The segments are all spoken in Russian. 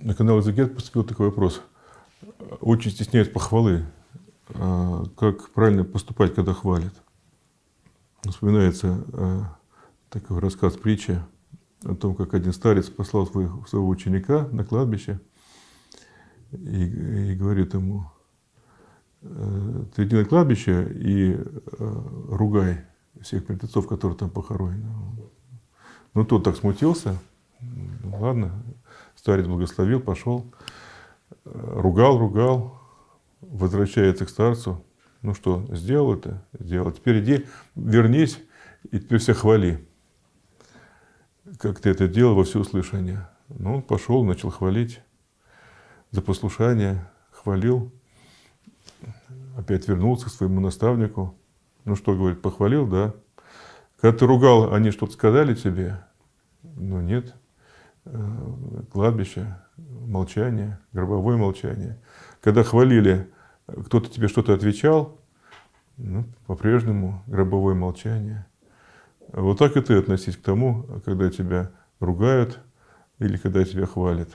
На канал «Изагет» поступил такой вопрос. Очень стесняют похвалы. А, как правильно поступать, когда хвалят? Вспоминается а, такой рассказ притча о том, как один старец послал своего, ученика на кладбище и, и говорит ему, «Э, ты иди на кладбище и э, ругай всех мертвецов, которые там похоронены. Ну, тот так смутился, ну, ладно, Старец благословил, пошел, э, ругал, ругал, возвращается к старцу. Ну что, сделал это? Сделал. Теперь иди, вернись, и теперь все хвали. Как ты это делал во все услышание. Ну, он пошел, начал хвалить за послушание, хвалил. Опять вернулся к своему наставнику. Ну что, говорит, похвалил, да? Когда ты ругал, они что-то сказали тебе? Ну нет, Э, кладбище, молчание, гробовое молчание. Когда хвалили, кто-то тебе что-то отвечал, ну, по-прежнему гробовое молчание. Вот так и ты относись к тому, когда тебя ругают или когда тебя хвалят.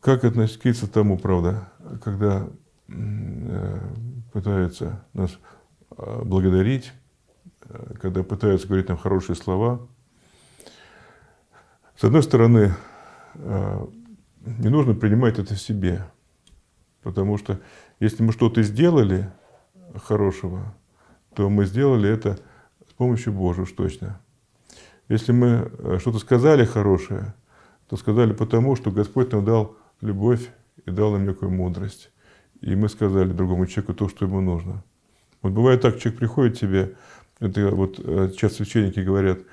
Как относиться к тому, правда, когда э, пытаются нас э, благодарить, когда пытаются говорить нам хорошие слова – с одной стороны, э, не нужно принимать это в себе, потому что если мы что-то сделали хорошего, то мы сделали это с помощью Божьей уж точно. Если мы э, что-то сказали хорошее, то сказали потому, что Господь нам дал любовь и дал нам некую мудрость. И мы сказали другому человеку то, что ему нужно. Вот бывает так, человек приходит к тебе, это вот сейчас э, священники говорят –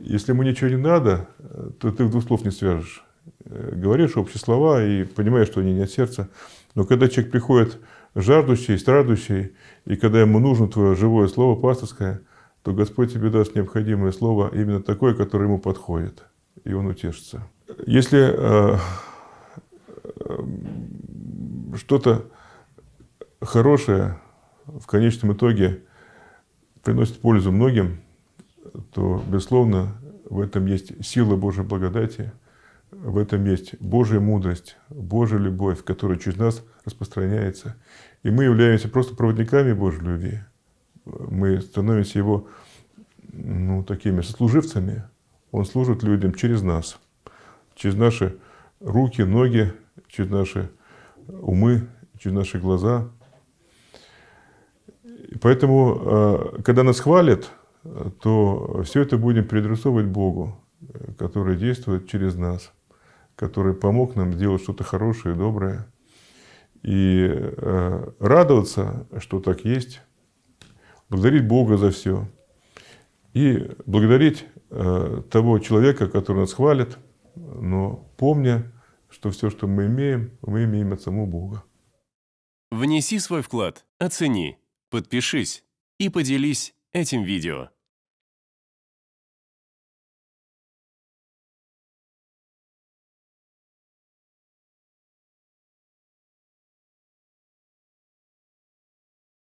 если ему ничего не надо, то ты в двух слов не свяжешь. Э, говоришь общие слова и понимаешь, что они не от сердца. Но когда человек приходит жаждущий, страдущий, и когда ему нужно твое живое слово пасторское, то Господь тебе даст необходимое слово, именно такое, которое ему подходит, и он утешится. Если э, э, что-то хорошее в конечном итоге приносит пользу многим, то, безусловно, в этом есть сила Божьей благодати, в этом есть Божья мудрость, Божья любовь, которая через нас распространяется. И мы являемся просто проводниками Божьей любви. Мы становимся Его ну, такими сослуживцами. Он служит людям через нас, через наши руки, ноги, через наши умы, через наши глаза. И поэтому, э, когда нас хвалят, то все это будем предрисовывать Богу, который действует через нас, который помог нам сделать что-то хорошее и доброе. И э, радоваться, что так есть, благодарить Бога за все. И благодарить э, того человека, который нас хвалит, но помня, что все, что мы имеем, мы имеем от самого Бога. Внеси свой вклад, оцени, подпишись и поделись этим видео.